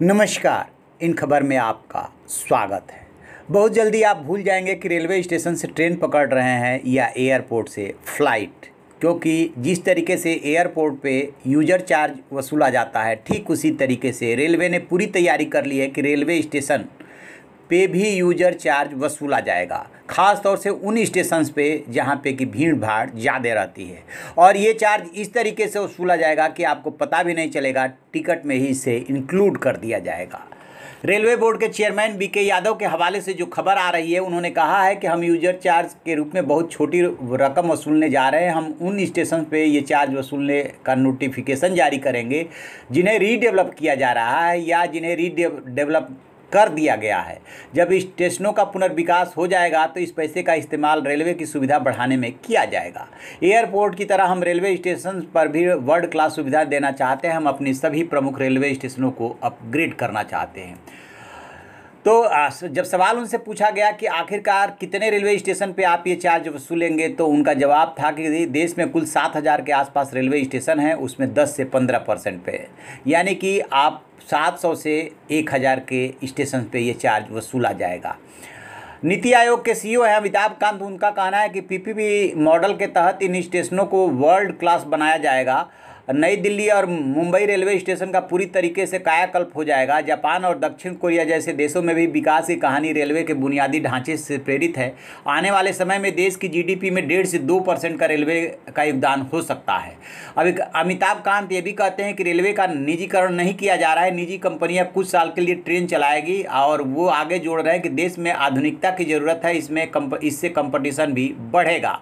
नमस्कार इन खबर में आपका स्वागत है बहुत जल्दी आप भूल जाएंगे कि रेलवे स्टेशन से ट्रेन पकड़ रहे हैं या एयरपोर्ट से फ्लाइट क्योंकि जिस तरीके से एयरपोर्ट पे यूज़र चार्ज वसूला जाता है ठीक उसी तरीके से रेलवे ने पूरी तैयारी कर ली है कि रेलवे स्टेशन पे भी यूजर चार्ज वसूला जाएगा ख़ास तौर से उन स्टेशन पे जहाँ पे कि भीड़ भाड़ ज़्यादा रहती है और ये चार्ज इस तरीके से वसूला जाएगा कि आपको पता भी नहीं चलेगा टिकट में ही इसे इंक्लूड कर दिया जाएगा रेलवे बोर्ड के चेयरमैन बीके के यादव के हवाले से जो खबर आ रही है उन्होंने कहा है कि हम यूजर चार्ज के रूप में बहुत छोटी रकम वसूलने जा रहे हैं हम उन स्टेशन पे ये चार्ज वसूलने का नोटिफिकेशन जारी करेंगे जिन्हें रीडेवलप किया जा रहा है या जिन्हें रीडेवलप कर दिया गया है जब स्टेशनों का पुनर्विकास हो जाएगा तो इस पैसे का इस्तेमाल रेलवे की सुविधा बढ़ाने में किया जाएगा एयरपोर्ट की तरह हम रेलवे स्टेशन पर भी वर्ल्ड क्लास सुविधा देना चाहते हैं हम अपनी सभी प्रमुख रेलवे स्टेशनों को अपग्रेड करना चाहते हैं तो जब सवाल उनसे पूछा गया कि आखिरकार कितने रेलवे स्टेशन पे आप ये चार्ज वसूलेंगे तो उनका जवाब था कि देश में कुल सात हज़ार के आसपास रेलवे स्टेशन हैं उसमें दस से पंद्रह परसेंट पे यानी कि आप सात सौ से एक हज़ार के स्टेशन पे ये चार्ज वसूला जाएगा नीति आयोग के सीईओ हैं अमिताभ कांत उनका कहना है कि पीपीपी मॉडल के तहत इन स्टेशनों को वर्ल्ड क्लास बनाया जाएगा नई दिल्ली और मुंबई रेलवे स्टेशन का पूरी तरीके से कायाकल्प हो जाएगा जापान और दक्षिण कोरिया जैसे देशों में भी विकास की कहानी रेलवे के बुनियादी ढांचे से प्रेरित है आने वाले समय में देश की जीडीपी में डेढ़ से दो परसेंट का रेलवे का योगदान हो सकता है अब अमिताभ कांत ये भी कहते हैं कि रेलवे का निजीकरण नहीं किया जा रहा है निजी कंपनियाँ कुछ साल के लिए ट्रेन चलाएगी और वो आगे जोड़ रहे हैं कि देश में आधुनिकता की ज़रूरत है इसमें कंप इससे कंपटीशन भी बढ़ेगा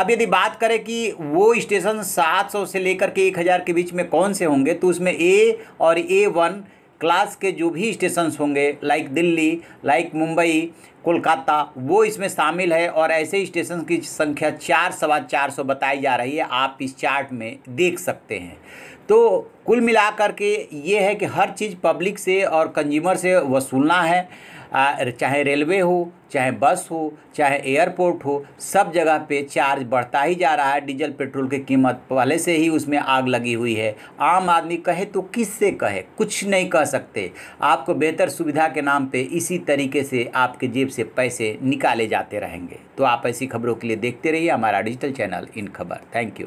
अब यदि बात करें कि वो स्टेशन 700 से लेकर के एक हज़ार के बीच में कौन से होंगे तो उसमें ए और ए वन क्लास के जो भी स्टेशंस होंगे लाइक दिल्ली लाइक मुंबई कोलकाता वो इसमें शामिल है और ऐसे स्टेशन की संख्या चार सवा चार सौ बताई जा रही है आप इस चार्ट में देख सकते हैं तो कुल मिलाकर के ये है कि हर चीज़ पब्लिक से और कंज्यूमर से वसूलना है आ, चाहे रेलवे हो चाहे बस हो चाहे एयरपोर्ट हो सब जगह पे चार्ज बढ़ता ही जा रहा है डीजल पेट्रोल की कीमत पहले से ही उसमें आग लगी हुई है आम आदमी कहे तो किससे कहे कुछ नहीं कह सकते आपको बेहतर सुविधा के नाम पे इसी तरीके से आपके जेब से पैसे निकाले जाते रहेंगे तो आप ऐसी खबरों के लिए देखते रहिए हमारा डिजिटल चैनल इन खबर थैंक यू